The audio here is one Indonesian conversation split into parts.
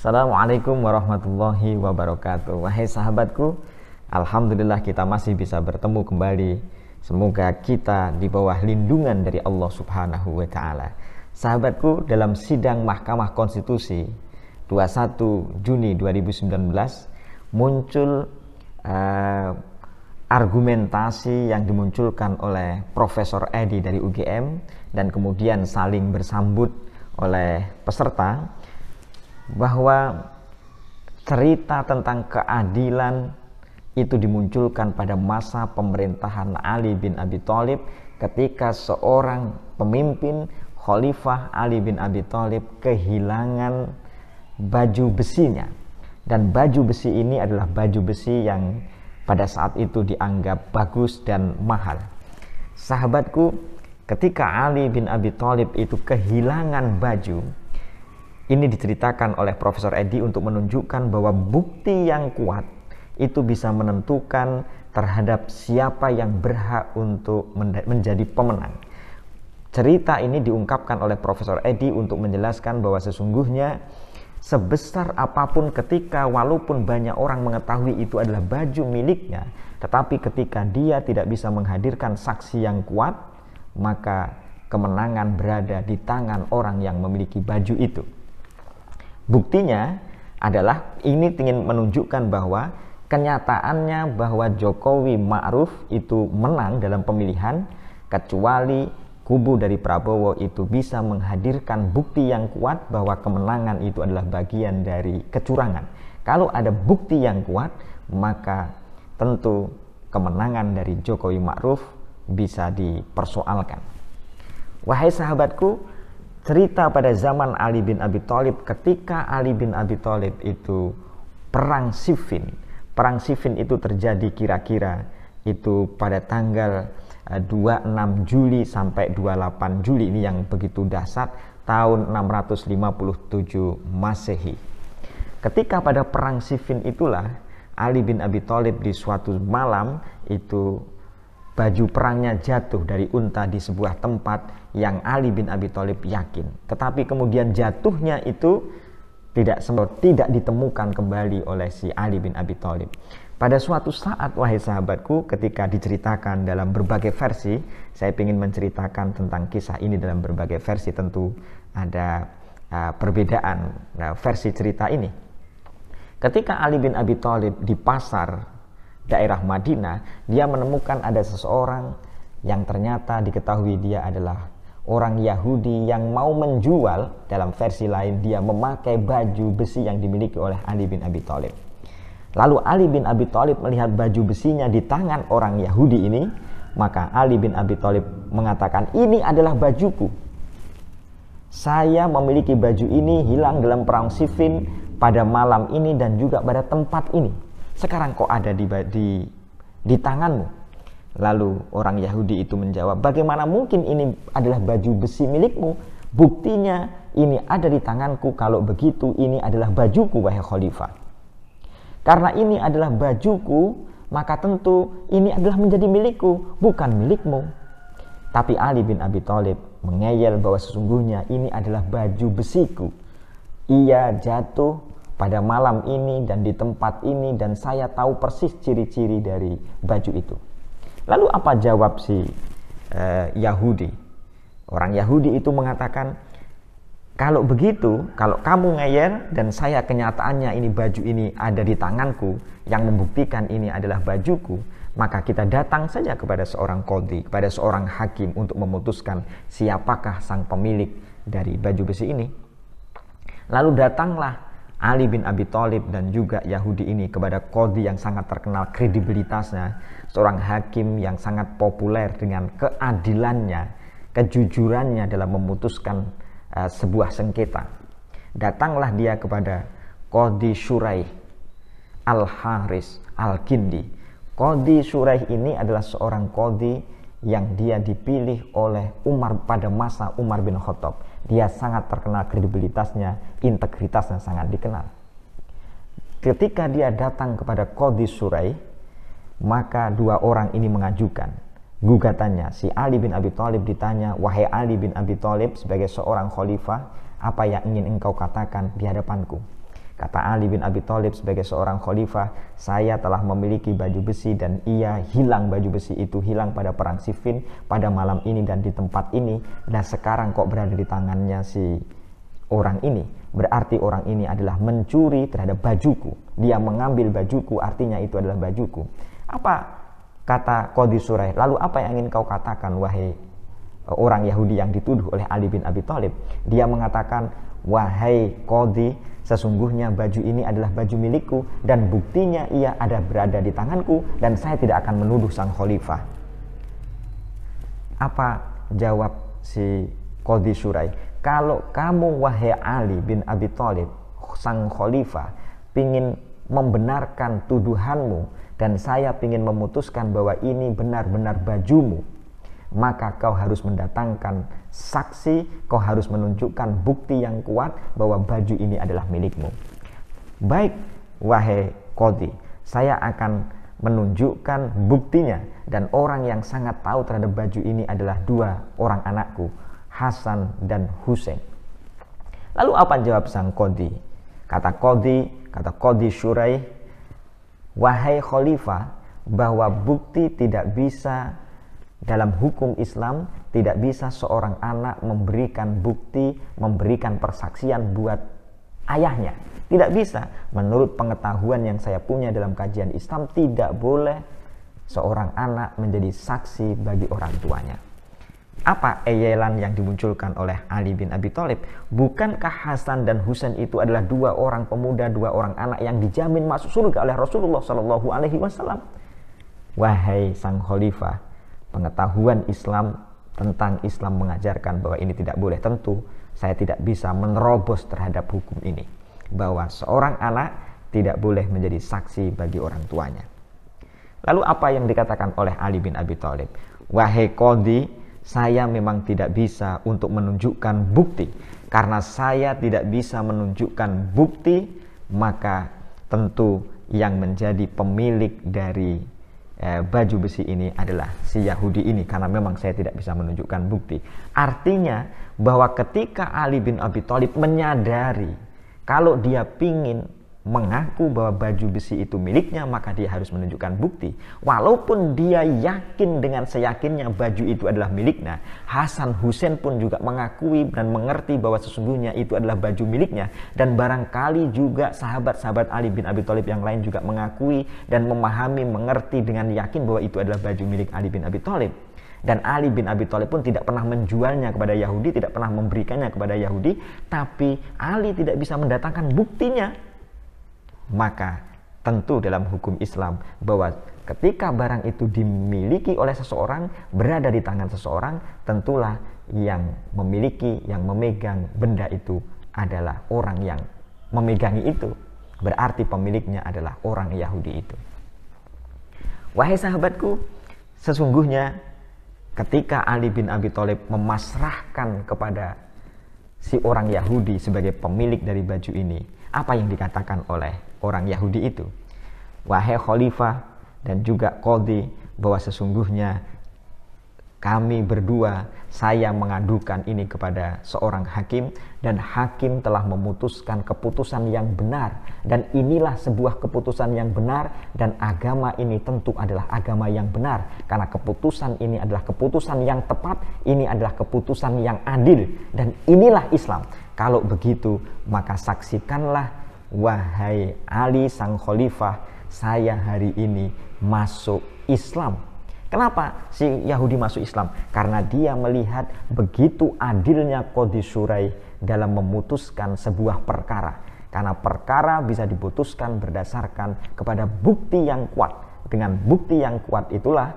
Assalamualaikum warahmatullahi wabarakatuh. Wahai sahabatku, alhamdulillah kita masih bisa bertemu kembali. Semoga kita di bawah lindungan dari Allah Subhanahu wa taala. Sahabatku, dalam sidang Mahkamah Konstitusi 21 Juni 2019 muncul uh, argumentasi yang dimunculkan oleh Profesor Edi dari UGM dan kemudian saling bersambut oleh peserta bahwa cerita tentang keadilan itu dimunculkan pada masa pemerintahan Ali bin Abi Thalib ketika seorang pemimpin Khalifah Ali bin Abi Thalib kehilangan baju besinya dan baju besi ini adalah baju besi yang pada saat itu dianggap bagus dan mahal. Sahabatku, ketika Ali bin Abi Thalib itu kehilangan baju, ini diceritakan oleh Profesor Edi untuk menunjukkan bahwa bukti yang kuat itu bisa menentukan terhadap siapa yang berhak untuk menjadi pemenang. Cerita ini diungkapkan oleh Profesor Edi untuk menjelaskan bahwa sesungguhnya sebesar apapun ketika walaupun banyak orang mengetahui itu adalah baju miliknya, tetapi ketika dia tidak bisa menghadirkan saksi yang kuat, maka kemenangan berada di tangan orang yang memiliki baju itu. Buktinya adalah ini ingin menunjukkan bahwa kenyataannya bahwa Jokowi Ma'ruf itu menang dalam pemilihan kecuali kubu dari Prabowo itu bisa menghadirkan bukti yang kuat bahwa kemenangan itu adalah bagian dari kecurangan. Kalau ada bukti yang kuat, maka tentu kemenangan dari Jokowi Ma'ruf bisa dipersoalkan. Wahai sahabatku, cerita pada zaman Ali bin Abi Thalib ketika Ali bin Abi Thalib itu perang Siffin. Perang Siffin itu terjadi kira-kira itu pada tanggal 26 eh, Juli sampai 28 Juli ini yang begitu dasar tahun 657 Masehi. Ketika pada perang Siffin itulah Ali bin Abi Thalib di suatu malam itu baju perangnya jatuh dari unta di sebuah tempat yang Ali bin Abi Thalib yakin. Tetapi kemudian jatuhnya itu tidak tidak ditemukan kembali oleh si Ali bin Abi Thalib. Pada suatu saat wahai sahabatku ketika diceritakan dalam berbagai versi, saya ingin menceritakan tentang kisah ini dalam berbagai versi tentu ada uh, perbedaan uh, versi cerita ini. Ketika Ali bin Abi Thalib di pasar daerah Madinah, dia menemukan ada seseorang yang ternyata diketahui dia adalah orang Yahudi yang mau menjual dalam versi lain dia memakai baju besi yang dimiliki oleh Ali bin Abi Thalib. Lalu Ali bin Abi Thalib melihat baju besinya di tangan orang Yahudi ini, maka Ali bin Abi Thalib mengatakan, "Ini adalah bajuku. Saya memiliki baju ini hilang dalam perang Siffin pada malam ini dan juga pada tempat ini." sekarang kok ada di, di, di tanganmu? Lalu orang Yahudi itu menjawab, bagaimana mungkin ini adalah baju besi milikmu? Buktinya ini ada di tanganku, kalau begitu ini adalah bajuku, wahai khalifah. Karena ini adalah bajuku, maka tentu ini adalah menjadi milikku, bukan milikmu. Tapi Ali bin Abi Thalib mengeyel bahwa sesungguhnya ini adalah baju besiku. Ia jatuh pada malam ini dan di tempat ini dan saya tahu persis ciri-ciri dari baju itu. Lalu apa jawab si eh, Yahudi? Orang Yahudi itu mengatakan, kalau begitu, kalau kamu ngeyer dan saya kenyataannya ini baju ini ada di tanganku yang membuktikan ini adalah bajuku, maka kita datang saja kepada seorang kodi, kepada seorang hakim untuk memutuskan siapakah sang pemilik dari baju besi ini. Lalu datanglah Ali bin Abi Thalib dan juga Yahudi ini kepada Kodi yang sangat terkenal kredibilitasnya, seorang hakim yang sangat populer dengan keadilannya, kejujurannya dalam memutuskan uh, sebuah sengketa. Datanglah dia kepada Kodi Shuraih Al-Haris Al-Kindi. Kodi Shuraih ini adalah seorang Kodi yang dia dipilih oleh Umar pada masa Umar bin Khattab dia sangat terkenal kredibilitasnya, integritasnya sangat dikenal. Ketika dia datang kepada Qadhi Surai, maka dua orang ini mengajukan gugatannya. Si Ali bin Abi Thalib ditanya, "Wahai Ali bin Abi Thalib, sebagai seorang khalifah, apa yang ingin engkau katakan di hadapanku?" Kata Ali bin Abi Thalib sebagai seorang khalifah, saya telah memiliki baju besi dan ia hilang baju besi itu hilang pada perang Siffin pada malam ini dan di tempat ini dan sekarang kok berada di tangannya si orang ini. Berarti orang ini adalah mencuri terhadap bajuku. Dia mengambil bajuku, artinya itu adalah bajuku. Apa kata Qadi Surai? Lalu apa yang ingin kau katakan wahai Eh, orang Yahudi yang dituduh oleh Ali bin Abi Thalib, dia mengatakan, "Wahai Qadhi, sesungguhnya baju ini adalah baju milikku dan buktinya ia ada berada di tanganku dan saya tidak akan menuduh sang khalifah." Apa jawab si Qadhi Surai? Kalau kamu wahai Ali bin Abi Thalib, sang khalifah, ingin membenarkan tuduhanmu dan saya ingin memutuskan bahwa ini benar-benar bajumu maka kau harus mendatangkan saksi, kau harus menunjukkan bukti yang kuat bahwa baju ini adalah milikmu. Baik, wahai kodi, saya akan menunjukkan buktinya dan orang yang sangat tahu terhadap baju ini adalah dua orang anakku, Hasan dan Hussein. Lalu apa jawab sang kodi? Kata kodi, kata kodi syurai, wahai khalifah, bahwa bukti tidak bisa dalam hukum Islam, tidak bisa seorang anak memberikan bukti, memberikan persaksian buat ayahnya. Tidak bisa. Menurut pengetahuan yang saya punya dalam kajian Islam, tidak boleh seorang anak menjadi saksi bagi orang tuanya apa eyelan yang dimunculkan oleh Ali bin Abi Thalib? Bukankah Hasan dan Husain itu adalah dua orang pemuda, dua orang anak yang dijamin masuk surga oleh Rasulullah Shallallahu Alaihi Wasallam? Wahai sang khalifah, pengetahuan Islam tentang Islam mengajarkan bahwa ini tidak boleh tentu saya tidak bisa menerobos terhadap hukum ini bahwa seorang anak tidak boleh menjadi saksi bagi orang tuanya. Lalu apa yang dikatakan oleh Ali bin Abi Thalib? Wahai Kodi, saya memang tidak bisa untuk menunjukkan bukti. Karena saya tidak bisa menunjukkan bukti, maka tentu yang menjadi pemilik dari eh, baju besi ini adalah si Yahudi ini karena memang saya tidak bisa menunjukkan bukti. Artinya bahwa ketika Ali bin Abi Thalib menyadari kalau dia pingin mengaku bahwa baju besi itu miliknya, maka dia harus menunjukkan bukti. Walaupun dia yakin dengan seyakinnya baju itu adalah miliknya, Hasan Hussein pun juga mengakui dan mengerti bahwa sesungguhnya itu adalah baju miliknya. Dan barangkali juga sahabat-sahabat Ali bin Abi Thalib yang lain juga mengakui dan memahami, mengerti dengan yakin bahwa itu adalah baju milik Ali bin Abi Thalib dan Ali bin Abi Thalib pun tidak pernah menjualnya kepada Yahudi, tidak pernah memberikannya kepada Yahudi, tapi Ali tidak bisa mendatangkan buktinya maka tentu dalam hukum Islam bahwa ketika barang itu dimiliki oleh seseorang, berada di tangan seseorang, tentulah yang memiliki, yang memegang benda itu adalah orang yang memegangi itu. Berarti pemiliknya adalah orang Yahudi itu. Wahai sahabatku, sesungguhnya ketika Ali bin Abi Thalib memasrahkan kepada si orang Yahudi sebagai pemilik dari baju ini, apa yang dikatakan oleh orang Yahudi itu. Wahai khalifah dan juga kodi bahwa sesungguhnya kami berdua saya mengadukan ini kepada seorang hakim dan hakim telah memutuskan keputusan yang benar dan inilah sebuah keputusan yang benar dan agama ini tentu adalah agama yang benar karena keputusan ini adalah keputusan yang tepat ini adalah keputusan yang adil dan inilah Islam kalau begitu maka saksikanlah wahai Ali sang khalifah, saya hari ini masuk Islam. Kenapa si Yahudi masuk Islam? Karena dia melihat begitu adilnya Qadhi Surai dalam memutuskan sebuah perkara. Karena perkara bisa diputuskan berdasarkan kepada bukti yang kuat. Dengan bukti yang kuat itulah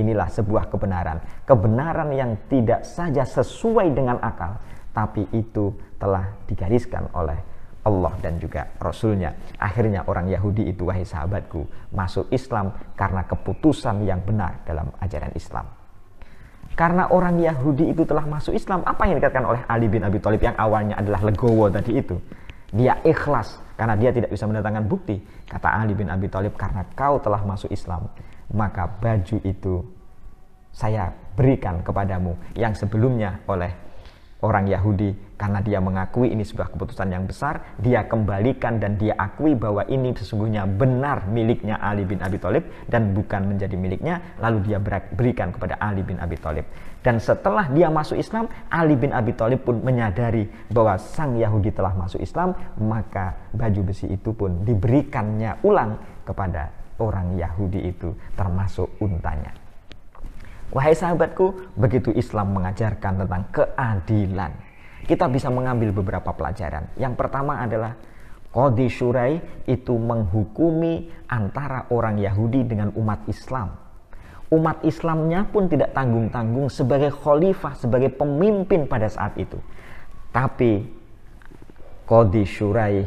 inilah sebuah kebenaran. Kebenaran yang tidak saja sesuai dengan akal, tapi itu telah digariskan oleh Allah dan juga Rasulnya. Akhirnya orang Yahudi itu, wahai sahabatku, masuk Islam karena keputusan yang benar dalam ajaran Islam. Karena orang Yahudi itu telah masuk Islam, apa yang dikatakan oleh Ali bin Abi Thalib yang awalnya adalah legowo tadi itu? Dia ikhlas karena dia tidak bisa mendatangkan bukti. Kata Ali bin Abi Thalib, karena kau telah masuk Islam, maka baju itu saya berikan kepadamu yang sebelumnya oleh orang Yahudi karena dia mengakui ini sebuah keputusan yang besar, dia kembalikan dan dia akui bahwa ini sesungguhnya benar miliknya Ali bin Abi Thalib dan bukan menjadi miliknya, lalu dia berikan kepada Ali bin Abi Thalib. Dan setelah dia masuk Islam, Ali bin Abi Thalib pun menyadari bahwa sang Yahudi telah masuk Islam, maka baju besi itu pun diberikannya ulang kepada orang Yahudi itu, termasuk untanya. Wahai sahabatku, begitu Islam mengajarkan tentang keadilan, kita bisa mengambil beberapa pelajaran. Yang pertama adalah Qadi Syurai itu menghukumi antara orang Yahudi dengan umat Islam. Umat Islamnya pun tidak tanggung-tanggung sebagai khalifah, sebagai pemimpin pada saat itu. Tapi Qadi Syurai,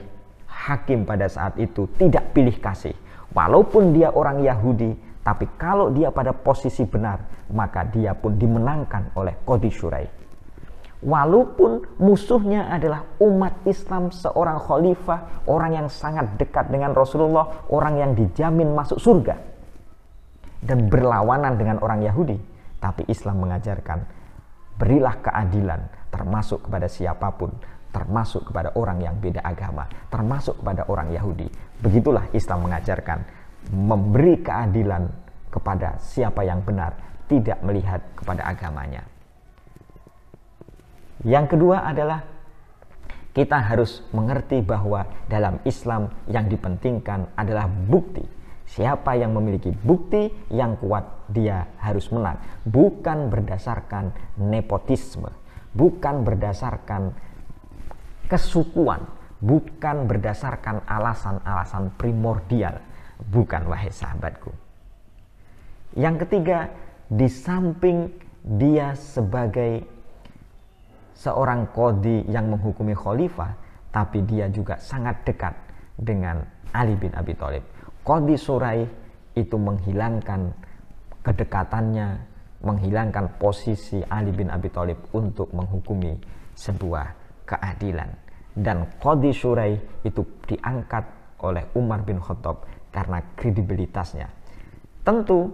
hakim pada saat itu tidak pilih kasih. Walaupun dia orang Yahudi, tapi kalau dia pada posisi benar, maka dia pun dimenangkan oleh Qadi Syurai. Walaupun musuhnya adalah umat Islam, seorang khalifah, orang yang sangat dekat dengan Rasulullah, orang yang dijamin masuk surga, dan berlawanan dengan orang Yahudi, tapi Islam mengajarkan: "Berilah keadilan, termasuk kepada siapapun, termasuk kepada orang yang beda agama, termasuk kepada orang Yahudi." Begitulah Islam mengajarkan: memberi keadilan kepada siapa yang benar, tidak melihat kepada agamanya. Yang kedua adalah kita harus mengerti bahwa dalam Islam yang dipentingkan adalah bukti. Siapa yang memiliki bukti yang kuat, dia harus menang, bukan berdasarkan nepotisme, bukan berdasarkan kesukuan, bukan berdasarkan alasan-alasan primordial, bukan wahai sahabatku. Yang ketiga, di samping dia sebagai seorang kodi yang menghukumi khalifah, tapi dia juga sangat dekat dengan Ali bin Abi Thalib. Kodi Suraih itu menghilangkan kedekatannya, menghilangkan posisi Ali bin Abi Thalib untuk menghukumi sebuah keadilan. Dan Kodi Suraih itu diangkat oleh Umar bin Khattab karena kredibilitasnya. Tentu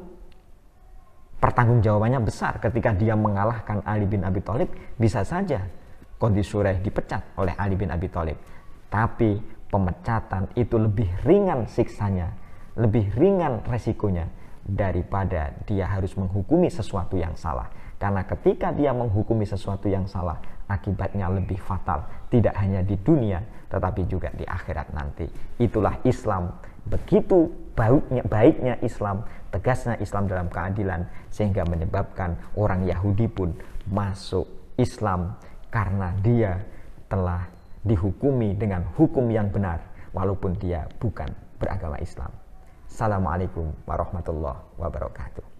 pertanggungjawabannya besar ketika dia mengalahkan Ali bin Abi Thalib bisa saja Kondi Sureh dipecat oleh Ali bin Abi Thalib tapi pemecatan itu lebih ringan siksanya lebih ringan resikonya daripada dia harus menghukumi sesuatu yang salah karena ketika dia menghukumi sesuatu yang salah akibatnya lebih fatal tidak hanya di dunia tetapi juga di akhirat nanti itulah Islam begitu baiknya, baiknya Islam, tegasnya Islam dalam keadilan sehingga menyebabkan orang Yahudi pun masuk Islam karena dia telah dihukumi dengan hukum yang benar walaupun dia bukan beragama Islam. Assalamualaikum warahmatullahi wabarakatuh.